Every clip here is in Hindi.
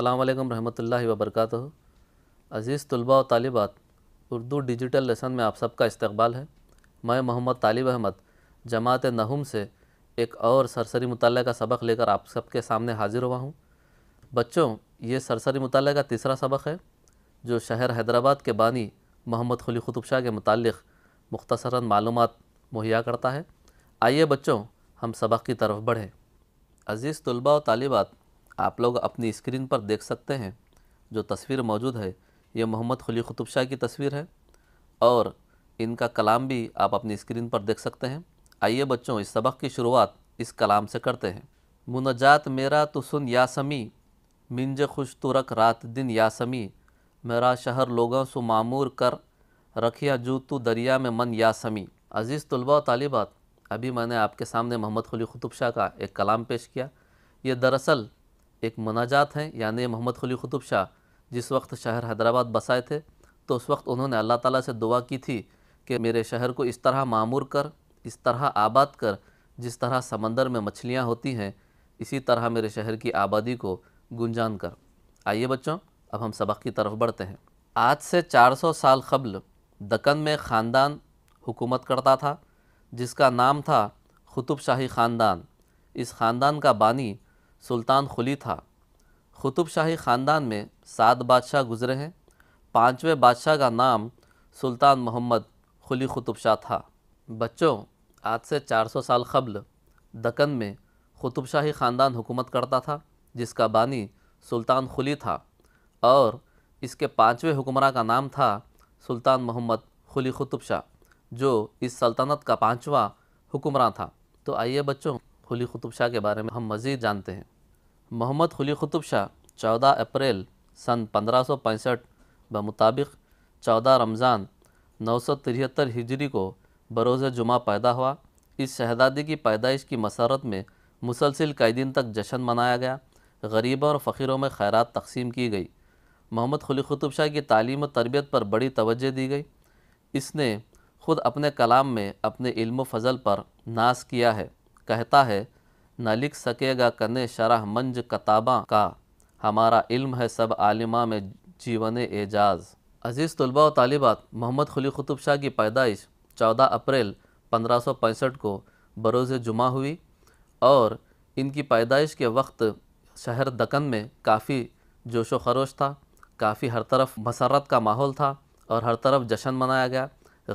अल्लाम रहमतुल्लाह वबरकत अज़ीज़ तलबा और तालिबात उर्दू डिजिटल लेसन में आप सबका इस्तबाल है मैं मोहम्मद तालिब अहमद जमात नहुम से एक और सरसरी मुताल का सबक लेकर आप सबके सामने हाज़िर हुआ हूँ बच्चों ये सरसरी मुताल का तीसरा सबक है जो शहर हैदराबाद के बानी मोहम्मद खली खुतुब शाह के मुतल मुख्तसरा मालूम मुहैया करता है आइए बच्चों हम सबक की तरफ बढ़ें अज़ीज़ तलबा और तालिबात आप लोग अपनी स्क्रीन पर देख सकते हैं जो तस्वीर मौजूद है ये मोहम्मद खली ख़ुतुब शाह की तस्वीर है और इनका कलाम भी आप अपनी स्क्रीन पर देख सकते हैं आइए बच्चों इस सबक की शुरुआत इस कलाम से करते हैं मुनजात मेरा तो सुन यासमी मिंज खुश तुरक रात दिन यासमी मेरा शहर लोगों से मामूर कर रखिया जू तो दरिया में मन यासमी अज़ीज़ तलबा तालिबात अभी मैंने आपके सामने मोहम्मद खली ख़ुतुब शाह का एक कलाम पेश किया ये दरअसल एक मनाजात हैं यानी मोहम्मद खली ख़ुतुब शाह जिस वक्त शहर हैदराबाद बसाए थे तो उस वक्त उन्होंने अल्लाह ताला से दुआ की थी कि मेरे शहर को इस तरह मामूर कर इस तरह आबाद कर जिस तरह समंदर में मछलियाँ होती हैं इसी तरह मेरे शहर की आबादी को गुंजान कर आइए बच्चों अब हम सबक की तरफ बढ़ते हैं आज से 400 साल कबल दक्कन में ख़ानदान हुकूमत करता था जिसका नाम था ख़ुतुब शाही ख़ानदान इस ख़ानदान का बानी सुल्तान खुली था ख़ुतुब शाही ख़ानदान में सात बादशाह गुजरे हैं पाँचवें बादशाह का नाम सुल्तान मोहम्मद खुली ख़ुतुब शाह था बच्चों आज से 400 साल कबल दकन में ख़ुतुब शाही ख़ानदान हुकूमत करता था जिसका बानी सुल्तान खुली था और इसके पाँचवें हुक्मरां का नाम था सुल्तान मोहम्मद खुली ख़ुतुब शाह जो इस सल्तनत का पाँचवा हुक्मरां था तो आइए बच्चों खुली खुतुब शाह के बारे में हम मज़ीद जानते हैं मोहम्मद खुली खुतुब शाह चौदह अप्रैल सन पंद्रह सौ पैंसठ ब मुताबिक चौदह रमज़ान नौ सौ तिहत्तर हिजरी को बरोज़ जुमा पैदा हुआ इस शहजादी की पैदाइश की मसरत में मुसलसिल कई दिन तक जश्न मनाया गया गरीबों और फ़कीरों में खैरत तकसीम की गई मोहम्मद खुली ख़ुतुब शाह की तालीम और तरबियत पर बड़ी तोज्ह दी गई इसने ख़ुद अपने कलाम में अपने इल्म फजल पर नाश किया है कहता है न लिख सकेगा कने शरह मंज कताबा का हमारा इल्म है सब आलिमा में जीवन एजाज अजीज़ तलबा और तालिबात मोहम्मद खुली ख़ुतुब शाह की पैदाइश 14 अप्रैल पंद्रह को बरोज़ जुमा हुई और इनकी पैदाइश के वक्त शहर दकन में काफ़ी जोश खरोश था काफ़ी हर तरफ मसरत का माहौल था और हर तरफ जश्न मनाया गया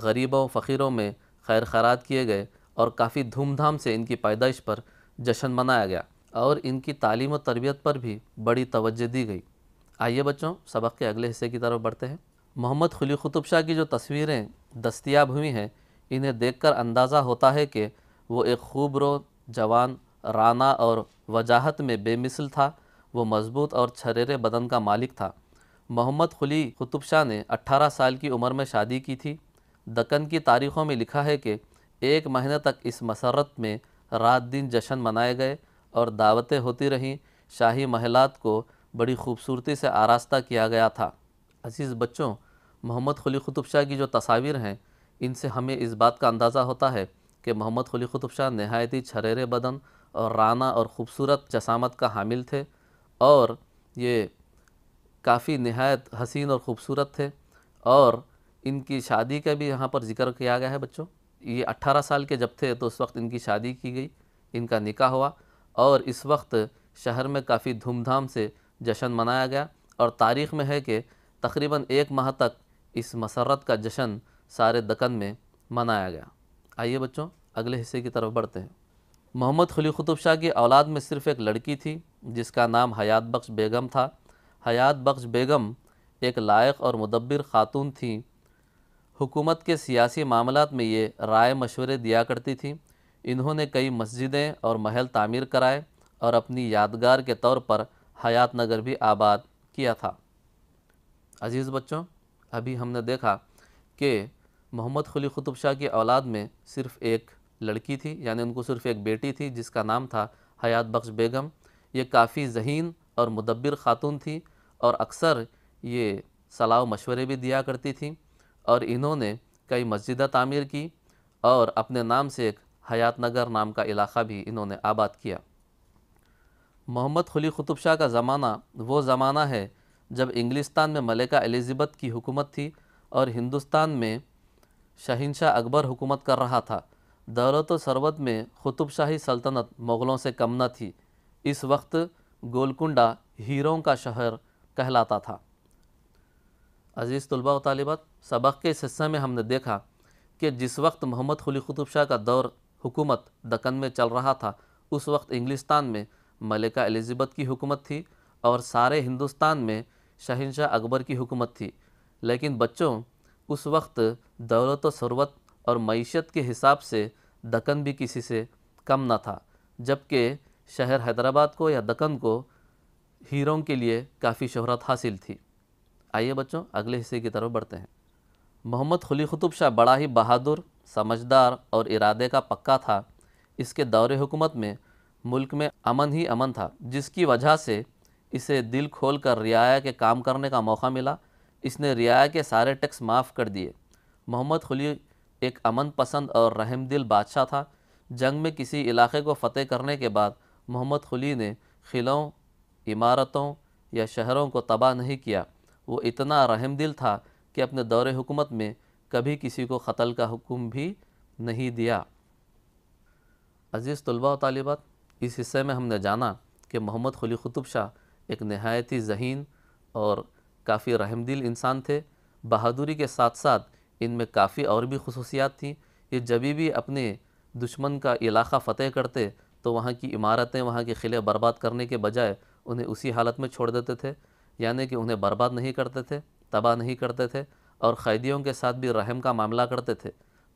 गरीबों फ़कीरों में खैर खराद किए गए और काफ़ी धूमधाम से इनकी पैदाइश पर जश्न मनाया गया और इनकी तालीम और तरबियत पर भी बड़ी तवज्जो दी गई आइए बच्चों सबक के अगले हिस्से की तरफ बढ़ते हैं मोहम्मद खुली क़ुतुब शाह की जो तस्वीरें दस्तियाब हुई हैं इन्हें देखकर अंदाज़ा होता है कि वो एक खूब रो जवान राना और वजाहत में बेमिसल था वो मजबूत और छरेरे बदन का मालिक था मोहम्मद खुली कुतुब शाह ने 18 साल की उम्र में शादी की थी दक्कन की तारीख़ों में लिखा है कि एक महीने तक इस मसरत में रात दिन जश्न मनाए गए और दावतें होती रहीं शाही महलात को बड़ी खूबसूरती से आरास्ता किया गया था अजीज़ बच्चों मोहम्मद खुली क़ुतुब शाह की जो तस्वीर हैं इनसे हमें इस बात का अंदाज़ा होता है कि मोहम्मद खुली क़ुतुब शाह नहायती ही छरेरे बदन और राना और ख़ूबसूरत जसामत का हामिल थे और ये काफ़ी नहायत हसीन और ख़ूबसूरत थे और इनकी शादी का भी यहाँ पर जिक्र किया गया है बच्चों ये 18 साल के जब थे तो उस वक्त इनकी शादी की गई इनका निकाह हुआ और इस वक्त शहर में काफ़ी धूमधाम से जश्न मनाया गया और तारीख़ में है कि तकरीबन एक माह तक इस मसरत का जश्न सारे दकन में मनाया गया आइए बच्चों अगले हिस्से की तरफ बढ़ते हैं मोहम्मद खली ख़ुतुब शाह की औलाद में सिर्फ़ एक लड़की थी जिसका नाम हयात बख्श बेगम था हयात बख्श बेगम एक लायक और मदब्बर ख़ातून थी हुकूमत के सियासी मामलों में ये राय मशवरे दिया करती थी इन्होंने कई मस्जिदें और महल तामीर कराए और अपनी यादगार के तौर पर हयात नगर भी आबाद किया था अजीज़ बच्चों अभी हमने देखा कि मोहम्मद खली क़ुतुब शाह की औलाद में सिर्फ़ एक लड़की थी यानी उनको सिर्फ़ एक बेटी थी जिसका नाम था हयात बख्श बेगम ये काफ़ी जहीन और मुदब्बिर ख़ातून थी और अक्सर ये सलाह मशवरे भी दिया करती थी और इन्होंने कई मस्जिद तामीर की और अपने नाम से एक हयात नगर नाम का इलाका भी इन्होंने आबाद किया मोहम्मद खुली खुतुब शाह का ज़माना वो ज़माना है जब इंग्लिस्तान में मलिका एलिज़बेथ की हुकूमत थी और हिंदुस्तान में शहनशाह अकबर हुकूमत कर रहा था दौलत सरबत में खुतुब शाही सल्तनत मुग़लों से कम न थी इस वक्त गोलकुंडा हीरों का शहर कहलाता था अज़ीज़ तलबा व तालबात सबक के इस हिस्से में हमने देखा कि जिस वक्त मोहम्मद खुली क़ुतुब शाह का दौर हुकूमत दक्कन में चल रहा था उस वक्त इंग्लिस्तान में मलिका एलिज़बेथ की हुकूमत थी और सारे हिंदुस्तान में शहनशाह अकबर की हुकूमत थी लेकिन बच्चों उस वक्त दौलत व सरवत और मीशत के हिसाब से दक्कन भी किसी से कम ना था जबकि शहर हैदराबाद को या दक्कन को हीरों के लिए काफ़ी शहरत हासिल थी आइए बच्चों अगले हिस्से की तरफ बढ़ते हैं मोहम्मद खुली खुतुब शाह बड़ा ही बहादुर समझदार और इरादे का पक्का था इसके दौर हुकूमत में मुल्क में अमन ही अमन था जिसकी वजह से इसे दिल खोल कर रियाया के काम करने का मौका मिला इसने रियाया के सारे टैक्स माफ़ कर दिए मोहम्मद खुली एक अमन पसंद और रहमदिल बादशाह था जंग में किसी इलाके को फतेह करने के बाद मोहम्मद खुली ने ख़िलों इमारतों या शहरों को तबाह नहीं किया वो इतना रहम दिल था कि अपने दौर हुकूमत में कभी किसी को ख़तल का हुक्म भी नहीं दिया अज़ीज़ तलबा और तालिबात इस हिस्से में हमने जाना कि मोहम्मद खली क़ुतुब शाह एक नहायती जहीन और काफ़ी रहमदिल इंसान थे बहादुरी के साथ साथ इनमें काफ़ी और भी खसूसियात थी ये जब भी अपने दुश्मन का इलाक़ा फ़तेह करते तो वहाँ की इमारतें वहाँ के क़िले बर्बाद करने के बजाय उन्हें उसी हालत में छोड़ देते थे यानी कि उन्हें बर्बाद नहीं करते थे तबाह नहीं करते थे और क़ैदियों के साथ भी रहम का मामला करते थे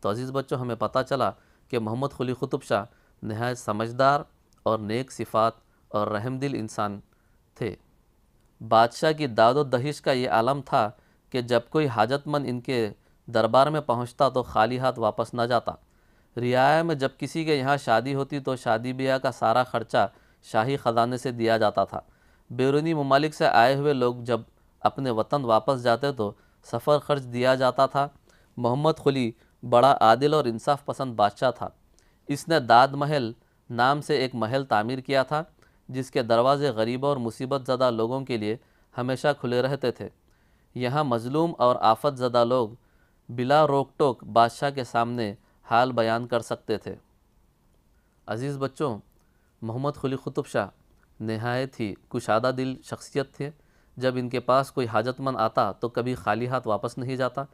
तो अज़ीज़ बच्चों हमें पता चला कि मोहम्मद खली ख़ुतुब शाह नहायत समझदार और नेक सिफ़ात और रहमदिल इंसान थे बादशाह की दाद व दहिश का ये आलम था कि जब कोई हाजतमंद इनके दरबार में पहुँचता तो खाली हाथ वापस ना जाता रियाया में जब किसी के यहाँ शादी होती तो शादी ब्याह का सारा खर्चा शाही ख़जाने से दिया जाता था बैरूनी ममालिक से आए हुए लोग जब अपने वतन वापस जाते तो सफ़र खर्च दिया जाता था मोहम्मद खुली बड़ा आदिल और इंसाफ पसंद बादशाह था इसने दाद महल नाम से एक महल तामीर किया था जिसके दरवाज़े गरीब और मुसीबत ज़दा लोगों के लिए हमेशा खुले रहते थे यहाँ मजलूम और आफत ज़दा लोग बिला रोक टोक बादशाह के सामने हाल बयान कर सकते थे अज़ीज़ बच्चों मोहम्मद खुली ख़ुतुब शाह नहायत ही कुशादा दिल शख्सियत थे जब इनके पास कोई हाजतमंद आता तो कभी खाली हाथ वापस नहीं जाता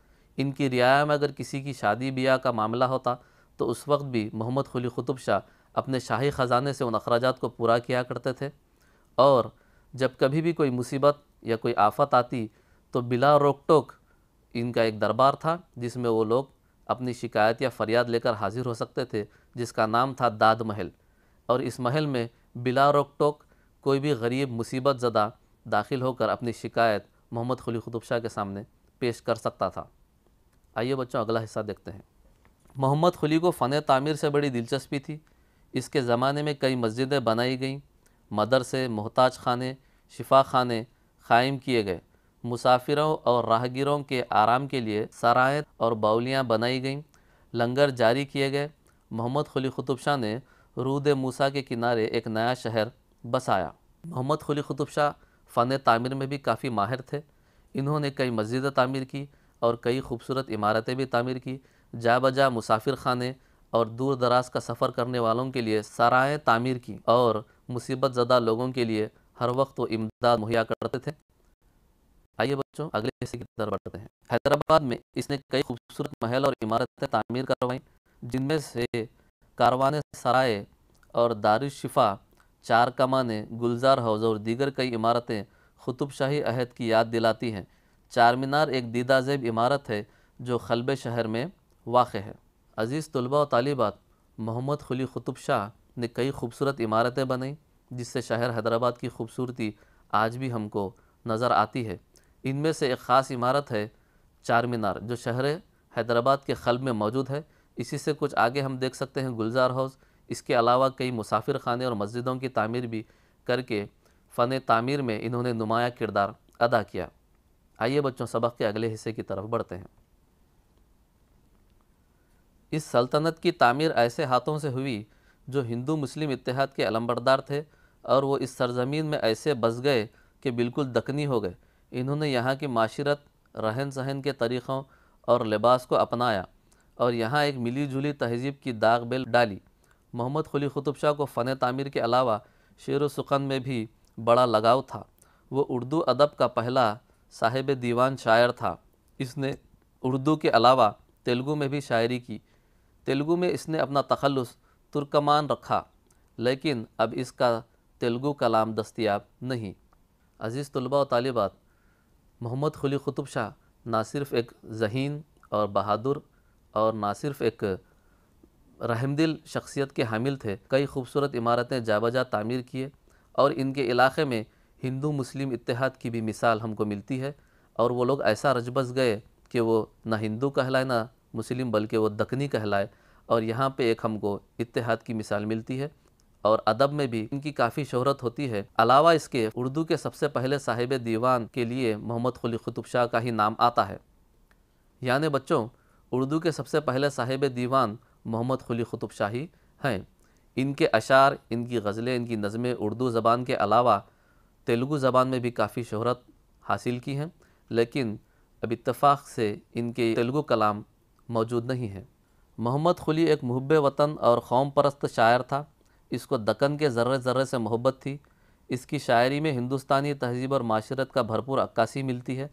इनकी रियाया में अगर किसी की शादी ब्याह का मामला होता तो उस वक्त भी मोहम्मद खुली खुतुब शाह अपने शाही ख़जाने से उन अखराज को पूरा किया करते थे और जब कभी भी कोई मुसीबत या कोई आफत आती तो बिला रोक टोक इनका एक दरबार था जिसमें वो लोग अपनी शिकायत या फरियाद लेकर हाजिर हो सकते थे जिसका नाम था दाद महल और इस महल में बिला रोक टोक कोई भी गरीब मुसीबत ज़दा दाखिल होकर अपनी शिकायत मोहम्मद खली खुतुब शाह के सामने पेश कर सकता था आइए बच्चों अगला हिस्सा देखते हैं मोहम्मद खुली को फ़न तामीर से बड़ी दिलचस्पी थी इसके ज़माने में कई मस्जिदें बनाई गईं मदरसे मोहताज खाने शिफा खाने कायम किए गए मुसाफिरों और राहगीरों के आराम के लिए सराय और बाउलियाँ बनाई गईं लंगर जारी किए गए मोहम्मद खली खुतुब शाह ने रूद मूसा के किनारे एक नया शहर बसाया मोहम्मद खुली क़ुतुब शाह फ़न तामीर में भी काफ़ी माहिर थे इन्होंने कई मस्जिदें तामीर की और कई खूबसूरत इमारतें भी तामीर की जा बजा मुसाफिर खाने और दूर दराज का सफ़र करने वालों के लिए सराएँ तामीर की और मुसीबत ज़दा लोगों के लिए हर वक्त वो इमदाद मुहैया करते थे आइए बच्चों अगले हिस्से की तरफ बढ़ते हैं हैदराबाद में इसने कई खूबसूरत महल और इमारतें तामीर करवाईं जिनमें से कारवान सराय और दार शिफा चार कमाने गुलजार हाउस और दीगर कई इमारतें खुतुब शाही अहद की याद दिलाती हैं चार मीनार एक दीदाजेब इमारत है जो खलबे शहर में वाक़ है अज़ीज़ तलबा और तालिबात मोहम्मद खुली खुतुब शाह ने कई खूबसूरत इमारतें बनाई जिससे शहर हैदराबाद की खूबसूरती आज भी हमको नज़र आती है इनमें से एक ख़ास इमारत है चार मीनार जो शहर हैदराबाद के ख़लब में मौजूद है इसी से कुछ आगे हम देख सकते हैं गुलजार हाउस इसके अलावा कई मुसाफिर खाने और मस्जिदों की तामीर भी करके फ़न तामीर में इन्होंने नुमाया किरदार अदा किया आइए बच्चों सबक के अगले हिस्से की तरफ बढ़ते हैं इस सल्तनत की तामीर ऐसे हाथों से हुई जो हिंदू मुस्लिम इतिहाद के अलम्बरदार थे और वो इस सरजमीन में ऐसे बस गए कि बिल्कुल दखनी हो गए इन्होंने यहाँ की माशरत रहन सहन के तरीक़ों और लिबास को अपनाया और यहाँ एक मिली जुली तहजीब की दाग बेल डाली मोहम्मद खुली क़ुतुब शाह को फ़न तामीर के अलावा शेर व सुखन में भी बड़ा लगाव था वो उर्दू अदब का पहला साहिब दीवान शायर था इसने उर्दू के अलावा तेलुगू में भी शायरी की तेलुगू में इसने अपना तखलस तुर्कमान रखा लेकिन अब इसका तेलुगू कलाम दस्तियाब नहीं अज़ीज़ तलबा और तालिबात मोहम्मद खुली क़ुतुब शाह ना सिर्फ़ एक जहीन और बहादुर और ना सिर्फ़ एक रहमदिल शख्सियत के हामिल थे कई खूबसूरत इमारतें जाबजा तामीर किए और इनके इलाके में हिंदू मुस्लिम इतिहाद की भी मिसाल हमको मिलती है और वो लोग ऐसा रजबस गए कि वो ना हिंदू कहलाए ना मुस्लिम बल्कि वो दखनी कहलाए और यहाँ पे एक हमको इतिहाद की मिसाल मिलती है और अदब में भी इनकी काफ़ी शोहरत होती है अलावा इसके उर्दू के सबसे पहले साहिब दीवान के लिए मोहम्मद खुली कुतुब शाह का ही नाम आता है यानि बच्चों उर्दू के सबसे पहले साहिब दीवान मोहम्मद खुली ख़ुतुब शाही हैं इनके अशार इनकी गज़लें इनकी नज़में उर्दू ज़बान के अलावा तेलुगु ज़बान में भी काफ़ी शहरत हासिल की हैं लेकिन अब इतफ़ाक़ से इनके तेलुगु कलाम मौजूद नहीं है मोहम्मद खुली एक महब वतन और कौम परस्त शायर था इसको दकन के ज़र्रे ज़र्रे से मोहब्बत थी इसकी शायरी में हिंदुस्तानी तहजीब और माशरत का भरपूर अक्कासी मिलती है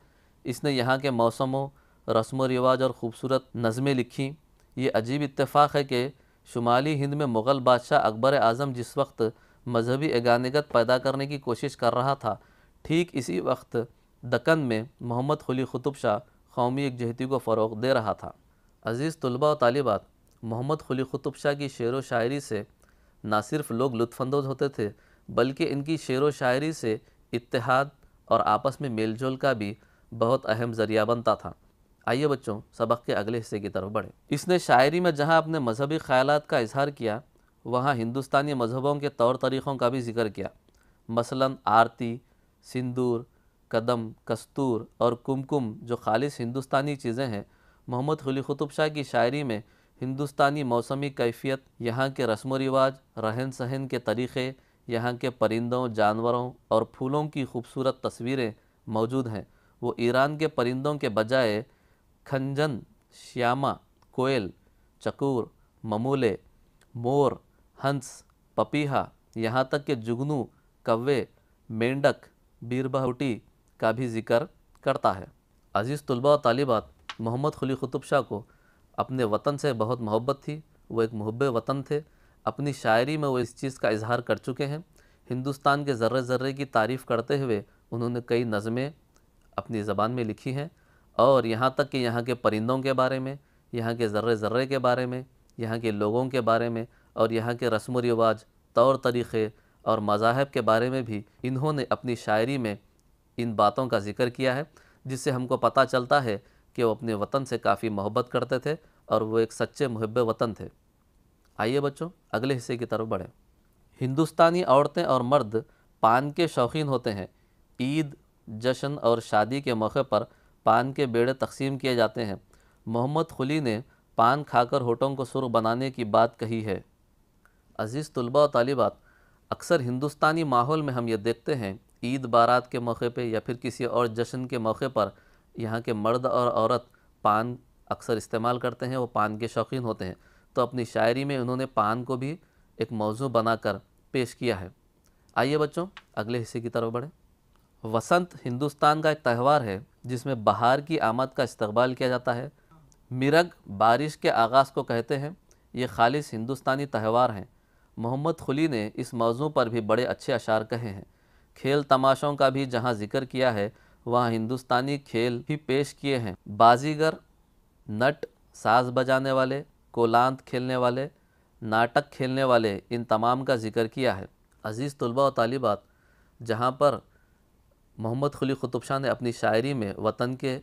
इसने यहाँ के मौसमों रस्म व रिवाज और ख़ूबसूरत नज़में लिखीं ये अजीब इतफाक़ है कि शुमाली हिंद में मुग़ल बादशाह अकबर आज़म जिस वक्त मजहबी एगानगत पैदा करने की कोशिश कर रहा था ठीक इसी वक्त दक्कन में मोहम्मद खुली ख़ुतुब शाह कौमी यकजहती को फ़रोग दे रहा था अज़ीज़ तलबा और तालिबात मोहम्मद खुली ख़ुतुब शाह की शेर व शायरी से ना सिर्फ लोग लुफानंदोज़ होते थे बल्कि इनकी शेर व शायरी से इतिहाद और आपस में मेलजोल का भी बहुत अहम ज़रिया बनता था आइए बच्चों सबक के अगले हिस्से की तरफ बढ़ें इसने शायरी में जहाँ अपने मजहबी ख्याल का इजहार किया वहाँ हिंदुस्तानी मजहबों के तौर तरीक़ों का भी जिक्र किया मसलन आरती सिंदूर कदम कस्तूर और कुमकुम जो खालिश हिंदुस्तानी चीज़ें हैं मोहम्मद खुली ख़ुतुब शाह की शायरी में हिंदुस्तानी मौसमी कैफियत यहाँ के रस्म रिवाज रहन सहन के तरीक़े यहाँ के परिंदों जानवरों और फूलों की खूबसूरत तस्वीरें मौजूद हैं वो ईरान के परिंदों के बजाय खंजन श्यामा कोयल चकूर ममूले मोर हंस पपीहा यहाँ तक के जुगनू कव्वे मेंढक बीरबहटी का भी जिक्र करता है अज़ीज़ तलबा और तालिबात मोहम्मद खली ख़ुतुब शाह को अपने वतन से बहुत मोहब्बत थी वो एक महब वतन थे अपनी शायरी में वो इस चीज़ का इजहार कर चुके हैं हिंदुस्तान के ज़र्रे ज़र्रे की तारीफ़ करते हुए उन्होंने कई नज़में अपनी ज़बान में लिखी हैं और यहाँ तक कि यहाँ के परिंदों के बारे में यहाँ के ज़र्रे ज़र्रे के बारे में यहाँ के लोगों के बारे में और यहाँ के रस्म रिवाज तौर तरीक़े और मज़ाहब के बारे में भी इन्होंने अपनी शायरी में इन बातों का जिक्र किया है जिससे हमको पता चलता है कि वो अपने वतन से काफ़ी मोहब्बत करते थे और वो एक सच्चे महब वतन थे आइए बच्चों अगले हिस्से की तरफ बढ़ें हिंदुस्तानी औरतें और मर्द पान के शौकीन होते हैं ईद जश्न और शादी के मौके पर पान के बेड़े तकसीम किए जाते हैं मोहम्मद खुली ने पान खाकर होठों को सुर्ख बनाने की बात कही है अज़ीज़ तलबा और तालिबात अक्सर हिंदुस्तानी माहौल में हम ये देखते हैं ईद बारात के मौके पर या फिर किसी और जश्न के मौके पर यहाँ के मर्द और औरत पान अक्सर इस्तेमाल करते हैं वो पान के शौकीन होते हैं तो अपनी शायरी में उन्होंने पान को भी एक मौजू बनाकर पेश किया है आइए बच्चों अगले हिस्से की तरफ बढ़ें वसंत हिंदुस्तान का एक त्यौहार है जिसमें बहार की आमद का इस्तबाल किया जाता है मिरग बारिश के आगाज़ को कहते हैं ये खालिश हिंदुस्तानी त्यौहार हैं मोहम्मद खुली ने इस मौजू पर भी बड़े अच्छे अशार कहे हैं खेल तमाशों का भी जहाँ जिक्र किया है वहाँ हिंदुस्तानी खेल भी पेश किए हैं बाजीगर नट साज बजाने वाले कोलांत खेलने वाले नाटक खेलने वाले इन तमाम का जिक्र किया है अज़ीज़ तलबा व तालिबात जहाँ पर मोहम्मद खली ख़ुतब शाह ने अपनी शायरी में वतन के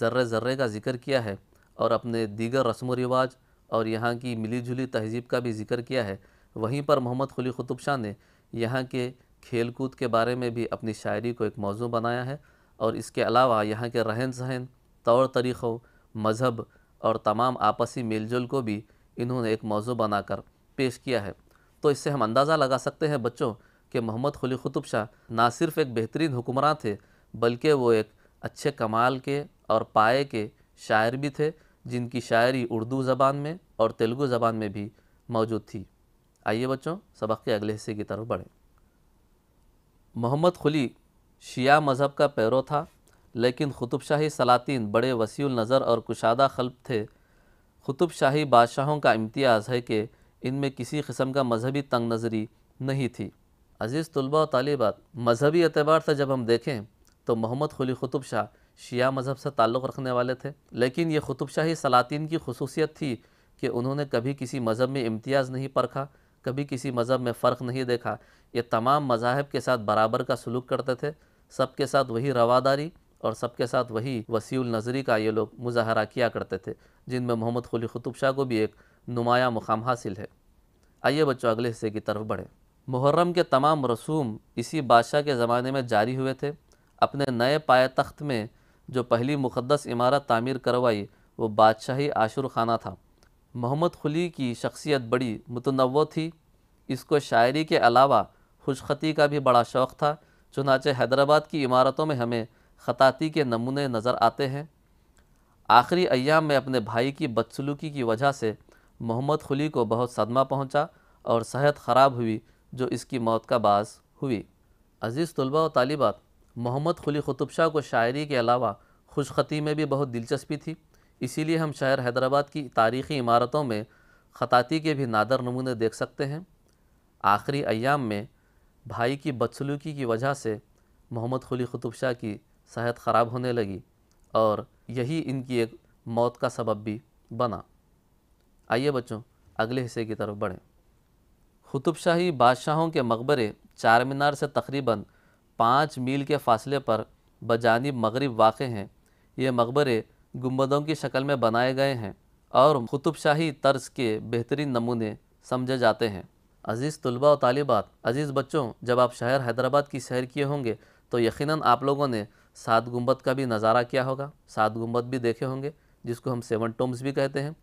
ज़र्र ज़र्रे का ज़िक्र किया है और अपने दीगर रस्म रिवाज और यहाँ की मिली जुली तहजीब का भी ज़िक्र किया है वहीं पर मोहम्मद खली ख़ुतब शाह ने यहाँ के खेल कूद के बारे में भी अपनी शायरी को एक मौजू बनाया है और इसके अलावा यहाँ के रहन सहन तौर तरीक़ों मज़हब और तमाम आपसी मेलजोल को भी इन्होंने एक मौजू बनाकर पेश किया है तो इससे हम अंदाज़ा लगा सकते हैं बच्चों कि मोहम्मद खली ख़ुतब शाह ना सिर्फ़ एक बेहतरीन हुक्मरान थे बल्कि वो एक अच्छे कमाल के और पाए के शायर भी थे जिनकी शायरी उर्दू ज़बान में और तेलुगु ज़बान में भी मौजूद थी आइए बच्चों सबक के अगले हिस्से की तरफ बढ़ें मोहम्मद खुली शिया मज़हब का पैरो था लेकिन ख़ुतुब शाही सलातीन बड़े वसील नज़र और कुशादा खल्ब थे ख़ुतुब शाही बादशाहों का इम्तियाज़ है कि इनमें किसी किस्म का मजहबी तंग नज़री नहीं थी अज़ीज़ तलबा और तालिबात मजहबी अतबार से जब हम देखें तो मोहम्मद खुली ख़ुतुब शाह शिया मज़हब से ताल्लुक़ रखने वाले थे लेकिन ये ख़ुतुब शाही सलातिन की खसूसियत थी कि उन्होंने कभी किसी मज़हब में इम्तियाज़ नहीं परखा कभी किसी मज़हब में फ़र्क नहीं देखा ये तमाम मजाहब के साथ बराबर का सलूक करते थे सब के साथ वही रवादारी और सबके साथ वही वसीउल नज़री का ये लोग मुजाहरा किया करते थे जिनमें मोहम्मद खुली ख़ुतुब शाह को भी एक नुमाया मुकाम हासिल है आइए बच्चों अगले हिस्से की तरफ बढ़ें मुहर्रम के तमाम रसूम इसी बादशाह के ज़माने में जारी हुए थे अपने नए पाए तख्त में जो पहली मुक़दस इमारत तामीर करवाई वो बादशाही आशुर खाना था मोहम्मद खुली की शख्सियत बड़ी मुतनव थी इसको शायरी के अलावा खुशखती का भी बड़ा शौक़ था चुनाचे हैदराबाद की इमारतों में हमें ख़ताती के नमूने नज़र आते हैं आखिरी अयाम में अपने भाई की बदसलूकी की वजह से मोहम्मद खुली को बहुत सदमा पहुंचा और सेहत ख़राब हुई जो इसकी मौत का बास हुई अज़ीज़ तलबा और तालिबात मोहम्मद खुली ख़ुतुब शाह को शायरी के अलावा खुशखती में भी बहुत दिलचस्पी थी इसीलिए हम शहर हैदराबाद की तारीख़ी इमारतों में ख़ताती के भी नादर नमूने देख सकते हैं आखिरी अयाम में भाई की बदसलूकी की वजह से मोहम्मद खुली ख़ुतुब शाह की सेहत ख़राब होने लगी और यही इनकी एक मौत का सबब भी बना आइए बच्चों अगले हिस्से की तरफ बढ़ें खुतुबशाही बादशाहों के मकबरे चार मीनार से तकरीबन पाँच मील के फासले पर बजानी मगरब वाक़ हैं ये मकबरे गुम्बदों की शक्ल में बनाए गए हैं और शाही तर्ज के बेहतरीन नमूने समझे जाते हैं अज़ीज़ तलबा और तालिबात अज़ीज़ बच्चों जब आप शहर हैदराबाद की सैर किए होंगे तो यकीन आप लोगों ने सात गुम्बद का भी नज़ारा किया होगा सात गुम्बद भी देखे होंगे जिसको हम सेवन टोम्स भी कहते हैं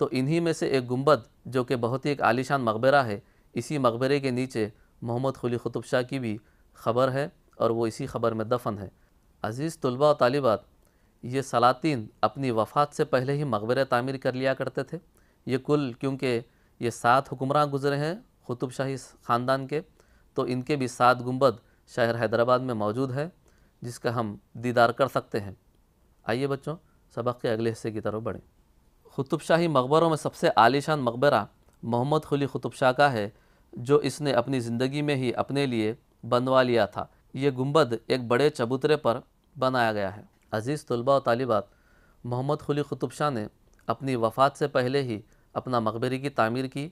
तो इन्हीं में से एक गुम्बद जो कि बहुत ही एक आलिशान मकबरा है इसी मकबरे के नीचे मोहम्मद खुली ख़ुतुब शाह की भी ख़बर है और वो इसी ख़बर में दफन है अज़ीज़ तलबा और तालिबात ये सलातिन अपनी वफ़ात से पहले ही मकबर तामीर कर लिया करते थे ये कुल क्योंकि ये सात हुक्मरान गुजरे हैं ख़ुतुब शाही ख़ानदान के तो इनके भी सात गुंबद शहर हैदराबाद में मौजूद है जिसका हम दीदार कर सकते हैं आइए बच्चों सबक के अगले हिस्से की तरफ बढ़ें ख़ुतुब शाही मकबरों में सबसे आलिशान मकबरा मोहम्मद खुली ख़ुतुब शाह का है जो इसने अपनी ज़िंदगी में ही अपने लिए बनवा लिया था ये गुम्बद एक बड़े चबूतरे पर बनाया गया है अज़ीज़ तलबा और तालिबात मोहम्मद खुली क़ुतुब शाह ने अपनी वफ़ात से पहले ही अपना मकबरे की तामीर की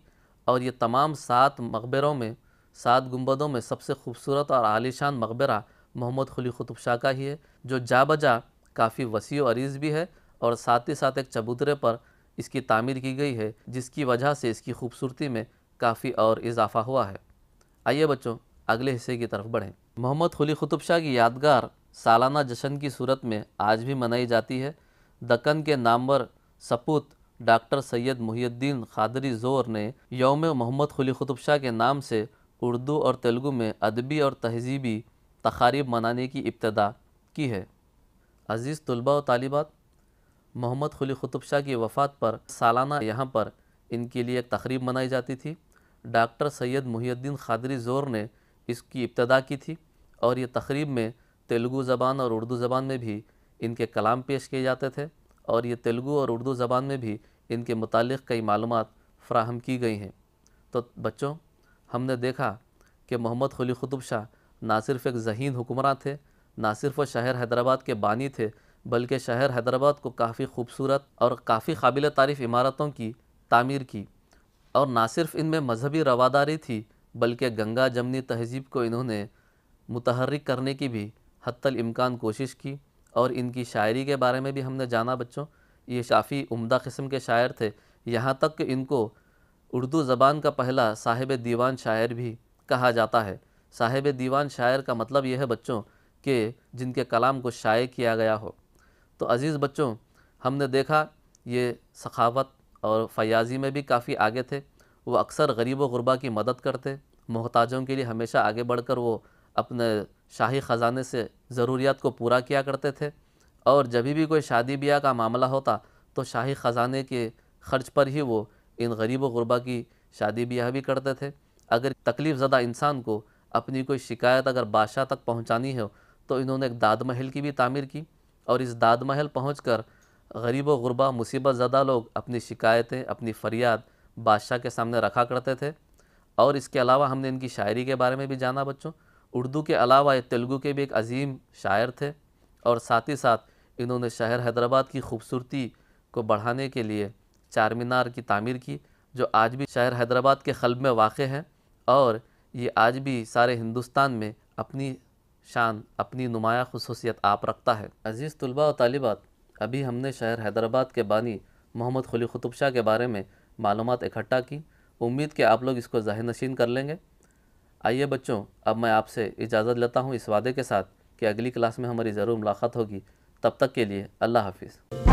और ये तमाम सात मकबरों में सात गुम्बदों में सबसे खूबसूरत और आलिशान मकबरा मोहम्मद खुली क़ुतुब शाह का ही है जो जा बजा काफ़ी वसी अरीज़ भी है और साथ ही साथ एक चबूतरे पर इसकी तामीर की गई है जिसकी वजह से इसकी खूबसूरती में काफ़ी और इजाफा हुआ है आइए बच्चों अगले हिस्से की तरफ बढ़ें मोहम्मद खुली क़ुतुब शाह की यादगार सालाना जश्न की सूरत में आज भी मनाई जाती है दक्कन के नामवर सपूत डॉक्टर सैयद मुहीद्दीन खादरी जोर ने योम मोहम्मद खुली क़ुतुब शाह के नाम से उर्दू और तेलुगु में अदबी और तहजीबी तकारीब मनाने की इब्तदा की है अज़ीज़ तलबा व तालिबात मोहम्मद खुली क़ुतुब शाह की वफ़ात पर सालाना यहाँ पर इनके लिए एक तकरीब मनाई जाती थी डॉक्टर सैयद मुहीद्दीन खादरी ज़ोर ने इसकी इब्तदा की थी और ये तकरीब में तेलुगू ज़बान और उर्दू ज़बान में भी इनके कलाम पेश किए जाते थे और ये तेलुगू और उर्दू ज़बान में भी इनके मुतल कई मालूम फ्राहम की गई हैं तो बच्चों हमने देखा कि मोहम्मद खली ख़ुतब शाह ना सिर्फ़ एक जहीन हुक्मरान थे ना सिर्फ वह शहर हैदराबाद के बानी थे बल्कि शहर हैदराबाद को काफ़ी खूबसूरत और काफ़ी काबिल तारीफ़ इमारतों की तामीर की और ना सिर्फ इनमें मजहबी रवादारी थी बल्कि गंगा जमनी तहजीब को इन्होंने मुतहरक करने की भी हत्तल इम्कान कोशिश की और इनकी शायरी के बारे में भी हमने जाना बच्चों ये काफ़ी उम्दा किस्म के शायर थे यहाँ तक कि इनको उर्दू ज़बान का पहला साहिब दीवान शायर भी कहा जाता है साहिब दीवान शायर का मतलब यह है बच्चों के जिनके कलाम को शाये किया गया हो तो अज़ीज़ बच्चों हमने देखा ये सखावत और फ़याज़ी में भी काफ़ी आगे थे वो अक्सर गरीब व गुरबा की मदद करते मोहताजों के लिए हमेशा आगे बढ़कर वो अपने शाही ख़जाने से ज़रूरियात को पूरा किया करते थे और जब भी कोई शादी ब्याह का मामला होता तो शाही ख़जाने के खर्च पर ही वो इन गरीब व गुरबा की शादी ब्याह भी करते थे अगर तकलीफ़ ज़दा इंसान को अपनी कोई शिकायत अगर बादशाह तक पहुँचानी हो तो इन्होंने एक दाद महल की भी तामीर की और इस दाद महल पहुँच कर गरीब व गुरबा मुसीबत ज़दा लोग अपनी शिकायतें अपनी फ़रियाद बादशाह के सामने रखा करते थे और इसके अलावा हमने इनकी शायरी के बारे में भी जाना बच्चों उर्दू के अलावा ये तेलुगू के भी एक अजीम शायर थे और साथ ही साथ इन्होंने शहर हैदराबाद की खूबसूरती को बढ़ाने के लिए चार मीनार की तामीर की जो आज भी शहर हैदराबाद के खलब में वाक़ है और ये आज भी सारे हिंदुस्तान में अपनी शान अपनी नुमाया खसूसियत आप रखता है अज़ीज़ तलबा और तालिबात अभी हमने शहर हैदराबाद के बानी मोहम्मद खुली खुतुब शाह के बारे में मालूम इकट्ठा की उम्मीद कि आप लोग इसको जहन नशीन कर लेंगे आइए बच्चों अब मैं आपसे इजाज़त लेता हूँ इस वादे के साथ कि अगली क्लास में हमारी ज़रूर मुलाकात होगी तब तक के लिए अल्लाह हाफिज़